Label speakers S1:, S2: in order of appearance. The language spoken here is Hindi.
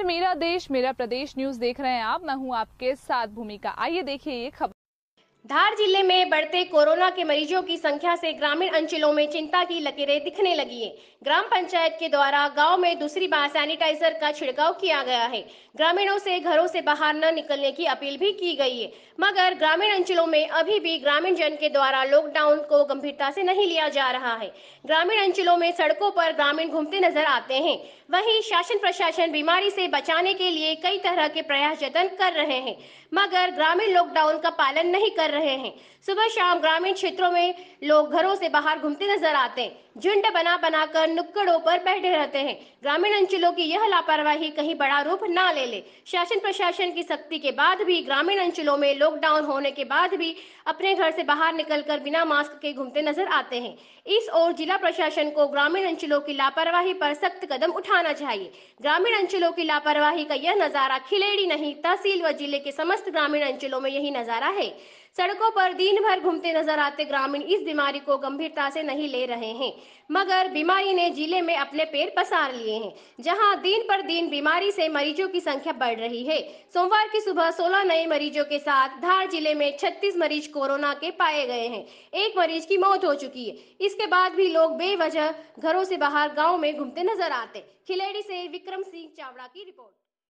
S1: नमस्कार मेरा देश मेरा प्रदेश न्यूज देख रहे हैं आप मैं हूं आपके साथ भूमिका आइए देखिए ये खबर धार जिले में बढ़ते कोरोना के मरीजों की संख्या से ग्रामीण अंचलों में चिंता की लकीरें दिखने लगी है ग्राम पंचायत के द्वारा गांव में दूसरी बार सैनिटाइजर का छिड़काव किया गया है ग्रामीणों से घरों से बाहर न निकलने की अपील भी की गई है मगर ग्रामीण अंचलों में अभी भी ग्रामीण जन के द्वारा लॉकडाउन को गंभीरता से नहीं लिया जा रहा है ग्रामीण अंचलों में सड़कों पर ग्रामीण घूमते नजर आते हैं वहीं शासन प्रशासन बीमारी से बचाने के लिए कई तरह के प्रयास जतन कर रहे हैं मगर ग्रामीण लॉकडाउन का पालन नहीं कर रहे हैं सुबह शाम ग्रामीण क्षेत्रों में लोग घरों से बाहर घूमते नजर आते हैं झुंड बना बनाकर नुक्कड़ों पर बैठे रहते हैं ग्रामीण अंचलों की यह लापरवाही कहीं बड़ा रूप न ले ले शासन प्रशासन की सख्ती के बाद भी ग्रामीण अंचलों में लॉकडाउन होने के बाद भी अपने घर से बाहर निकलकर बिना मास्क के घूमते नजर आते हैं इस ओर जिला प्रशासन को ग्रामीण अंचलों की लापरवाही पर सख्त कदम उठाना चाहिए ग्रामीण अंचलों की लापरवाही का यह नजारा खिलेड़ी नहीं तहसील व जिले के समस्त ग्रामीण अंचलों में यही नजारा है सड़कों पर दिन भर घूमते नजर आते ग्रामीण इस बीमारी को गंभीरता से नहीं ले रहे हैं मगर बीमारी ने जिले में अपने पेड़ पसार लिए हैं जहां दिन पर दिन बीमारी से मरीजों की संख्या बढ़ रही है सोमवार की सुबह 16 नए मरीजों के साथ धार जिले में 36 मरीज कोरोना के पाए गए हैं एक मरीज की मौत हो चुकी है इसके बाद भी लोग बेवजह घरों से बाहर गाँव में घूमते नजर आते खिलेड़ी से विक्रम सिंह चावड़ा की रिपोर्ट